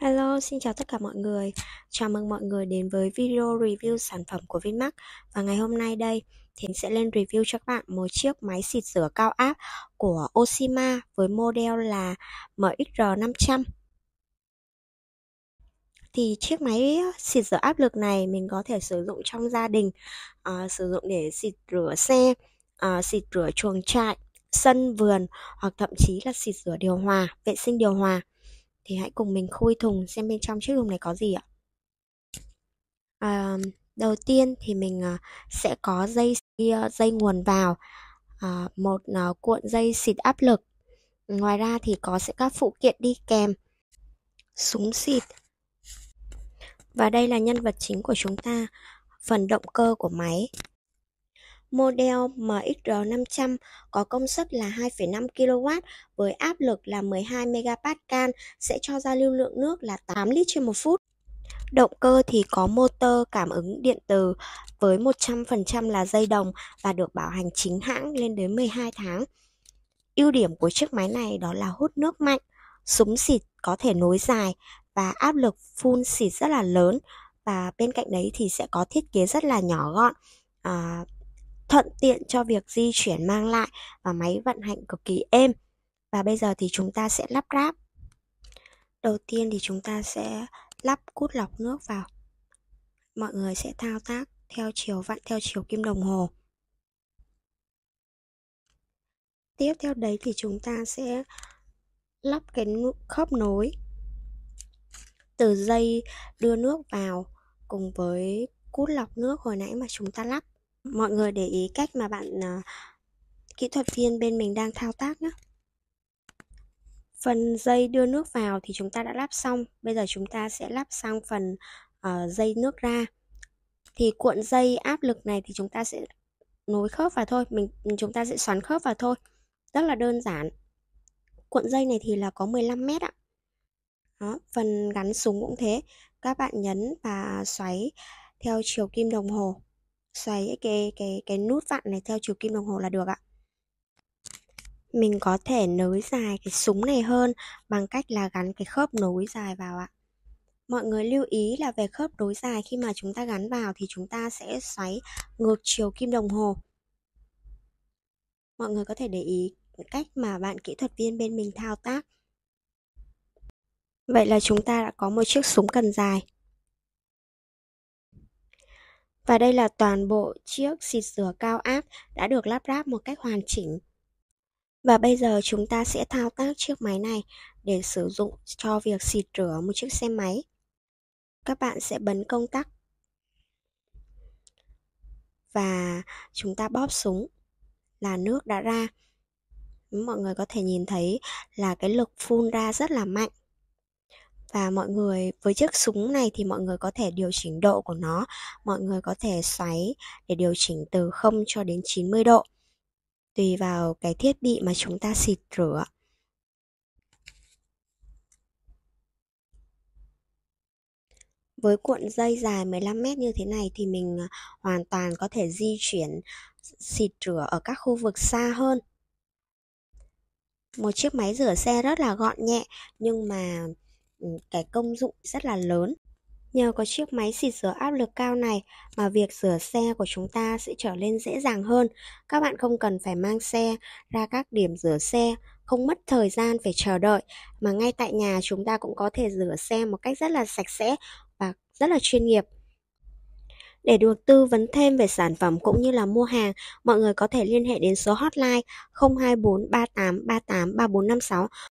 Hello, xin chào tất cả mọi người. Chào mừng mọi người đến với video review sản phẩm của Vinmax. Và ngày hôm nay đây, Thính sẽ lên review cho các bạn một chiếc máy xịt rửa cao áp của Oshima với model là MXR500. Thì chiếc máy xịt rửa áp lực này mình có thể sử dụng trong gia đình, uh, sử dụng để xịt rửa xe, uh, xịt rửa chuồng trại, sân vườn hoặc thậm chí là xịt rửa điều hòa, vệ sinh điều hòa thì hãy cùng mình khui thùng xem bên trong chiếc thùng này có gì ạ. À, đầu tiên thì mình à, sẽ có dây à, dây nguồn vào à, một à, cuộn dây xịt áp lực. Ngoài ra thì có sẽ các phụ kiện đi kèm súng xịt. Và đây là nhân vật chính của chúng ta, phần động cơ của máy. Model MXR500 có công suất là 2,5 kW với áp lực là 12 MPa sẽ cho ra lưu lượng nước là 8 lít trên một phút. Động cơ thì có motor cảm ứng điện từ với 100% là dây đồng và được bảo hành chính hãng lên đến 12 tháng. Ưu điểm của chiếc máy này đó là hút nước mạnh, súng xịt có thể nối dài và áp lực phun xịt rất là lớn và bên cạnh đấy thì sẽ có thiết kế rất là nhỏ gọn à, thuận tiện cho việc di chuyển mang lại và máy vận hành cực kỳ êm. Và bây giờ thì chúng ta sẽ lắp ráp. Đầu tiên thì chúng ta sẽ lắp cút lọc nước vào. Mọi người sẽ thao tác theo chiều vặn theo chiều kim đồng hồ. Tiếp theo đấy thì chúng ta sẽ lắp cái khớp nối từ dây đưa nước vào cùng với cút lọc nước hồi nãy mà chúng ta lắp mọi người để ý cách mà bạn uh, kỹ thuật viên bên mình đang thao tác nhé phần dây đưa nước vào thì chúng ta đã lắp xong bây giờ chúng ta sẽ lắp sang phần uh, dây nước ra thì cuộn dây áp lực này thì chúng ta sẽ nối khớp vào thôi mình chúng ta sẽ xoắn khớp vào thôi rất là đơn giản cuộn dây này thì là có 15 mét ạ đó, phần gắn súng cũng thế các bạn nhấn và xoáy theo chiều kim đồng hồ xoáy cái cái cái nút vặn này theo chiều kim đồng hồ là được ạ mình có thể nối dài cái súng này hơn bằng cách là gắn cái khớp nối dài vào ạ mọi người lưu ý là về khớp nối dài khi mà chúng ta gắn vào thì chúng ta sẽ xoáy ngược chiều kim đồng hồ mọi người có thể để ý cách mà bạn kỹ thuật viên bên mình thao tác vậy là chúng ta đã có một chiếc súng cần dài và đây là toàn bộ chiếc xịt rửa cao áp đã được lắp ráp một cách hoàn chỉnh. Và bây giờ chúng ta sẽ thao tác chiếc máy này để sử dụng cho việc xịt rửa một chiếc xe máy. Các bạn sẽ bấm công tắc và chúng ta bóp súng là nước đã ra. Mọi người có thể nhìn thấy là cái lực phun ra rất là mạnh và mọi người với chiếc súng này thì mọi người có thể điều chỉnh độ của nó mọi người có thể xoáy để điều chỉnh từ 0 cho đến 90 độ tùy vào cái thiết bị mà chúng ta xịt rửa với cuộn dây dài 15 mét như thế này thì mình à, hoàn toàn có thể di chuyển xịt rửa ở các khu vực xa hơn. Một chiếc máy rửa xe rất là gọn nhẹ nhưng mà Ừ, cái công dụng rất là lớn. Nhờ có chiếc máy xịt rửa áp lực cao này mà việc rửa xe của chúng ta sẽ trở nên dễ dàng hơn. Các bạn không cần phải mang xe ra các điểm rửa xe, không mất thời gian phải chờ đợi mà ngay tại nhà chúng ta cũng có thể rửa xe một cách rất là sạch sẽ và rất là chuyên nghiệp. Để được tư vấn thêm về sản phẩm cũng như là mua hàng, mọi người có thể liên hệ đến số hotline 024 38